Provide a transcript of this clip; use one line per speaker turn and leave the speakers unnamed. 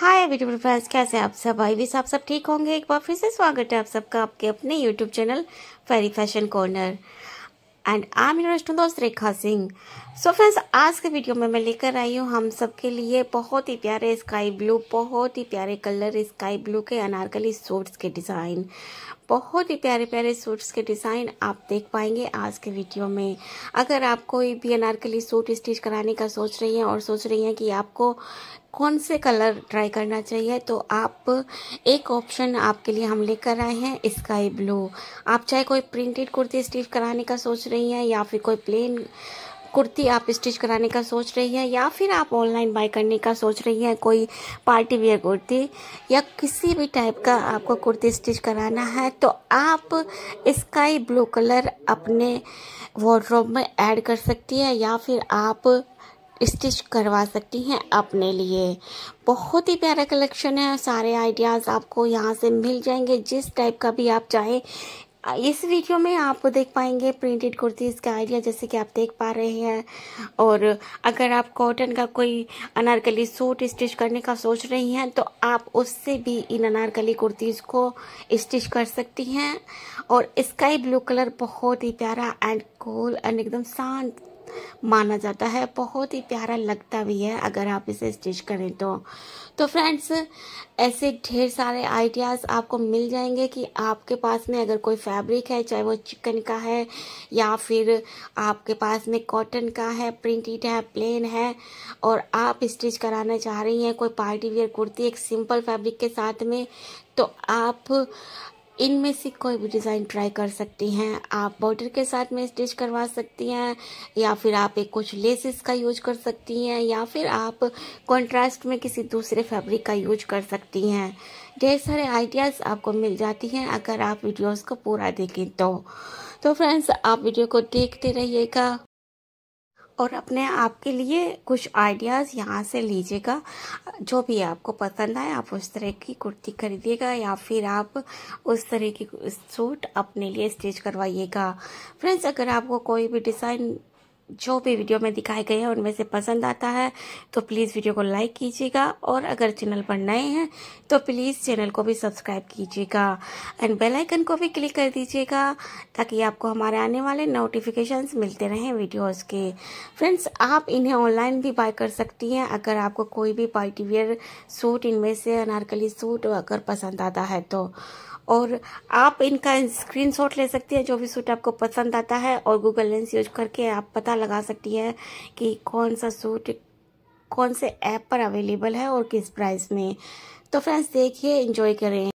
हाय beautiful friends कैसे हैं आप सब आई विश आप सब ठीक होंगे एक बार फिर से स्वागत है आप सबका आपके अपने YouTube channel fairy fashion corner and I am your दोस्त रेखा सिंह सो फ्रेंड्स आज के वीडियो में मैं लेकर आई हूँ हम सब के लिए बहुत ही प्यारे स्काई ब्लू बहुत ही प्यारे कलर स्काई ब्लू के अनारकली सूट्स के डिज़ाइन बहुत ही प्यारे प्यारे सूट्स के डिज़ाइन आप देख पाएंगे आज के वीडियो में अगर आप कोई भी अनारकली सूट स्टिच कराने का सोच रही हैं और सोच रही हैं कि आपको कौन से कलर ट्राई करना चाहिए तो आप एक ऑप्शन आपके लिए हम लेकर आए हैं स्काई ब्लू आप चाहे कोई प्रिंटेड कुर्ती स्टिच कराने का सोच रही हैं या फिर कोई प्लेन कुर्ती आप स्टिच कराने का सोच रही हैं या फिर आप ऑनलाइन बाय करने का सोच रही हैं कोई पार्टी वेयर कुर्ती या किसी भी टाइप का आपको कुर्ती स्टिच कराना है तो आप स्काई ब्लू कलर अपने वॉर्ड्रोब में ऐड कर सकती है या फिर आप स्टिच करवा सकती हैं अपने लिए बहुत ही प्यारा कलेक्शन है सारे आइडियाज़ आपको यहाँ से मिल जाएंगे जिस टाइप का भी आप चाहे इस वीडियो में आप देख पाएंगे प्रिंटेड कुर्तीज़ का आइडिया जैसे कि आप देख पा रहे हैं और अगर आप कॉटन का कोई अनारकली सूट स्टिच करने का सोच रही हैं तो आप उससे भी इन अनारकली कुर्तीज़ को स्टिच कर सकती हैं और स्काई ब्लू कलर बहुत ही प्यारा एंड कूल एंड एकदम शांत माना जाता है बहुत ही प्यारा लगता भी है अगर आप इसे स्टिच करें तो तो फ्रेंड्स ऐसे ढेर सारे आइडियाज़ आपको मिल जाएंगे कि आपके पास में अगर कोई फैब्रिक है चाहे वो चिकन का है या फिर आपके पास में कॉटन का है प्रिंटेड है प्लेन है और आप स्टिच कराना चाह रही हैं कोई पार्टी वेयर कुर्ती एक सिंपल फैब्रिक के साथ में तो आप इनमें से कोई भी डिज़ाइन ट्राई कर सकती हैं आप बॉर्डर के साथ में स्टिच करवा सकती हैं या फिर आप एक कुछ लेसेस का यूज कर सकती हैं या फिर आप कॉन्ट्रास्ट में किसी दूसरे फैब्रिक का यूज कर सकती हैं ढेर सारे आइडियाज़ आपको मिल जाती हैं अगर आप वीडियोस को पूरा देखें तो तो फ्रेंड्स आप वीडियो को देखते रहिएगा और अपने आप के लिए कुछ आइडियाज़ यहाँ से लीजिएगा जो भी आपको पसंद आए आप उस तरह की कुर्ती खरीदिएगा या फिर आप उस तरह की सूट अपने लिए स्टिच करवाइएगा फ्रेंड्स अगर आपको कोई भी डिज़ाइन जो भी वीडियो में दिखाए गए हैं उनमें से पसंद आता है तो प्लीज़ वीडियो को लाइक कीजिएगा और अगर चैनल पर नए हैं तो प्लीज़ चैनल को भी सब्सक्राइब कीजिएगा एंड बेल आइकन को भी क्लिक कर दीजिएगा ताकि आपको हमारे आने वाले नोटिफिकेशंस मिलते रहें वीडियोस के फ्रेंड्स आप इन्हें ऑनलाइन भी बाय कर सकती हैं अगर आपको कोई भी पार्टीवेयर सूट इनमें से अनारकली सूट अगर पसंद आता है तो और आप इनका स्क्रीनशॉट ले सकती हैं जो भी सूट आपको पसंद आता है और गूगल लेंस यूज करके आप पता लगा सकती हैं कि कौन सा सूट कौन से ऐप पर अवेलेबल है और किस प्राइस में तो फ्रेंड्स देखिए इंजॉय करें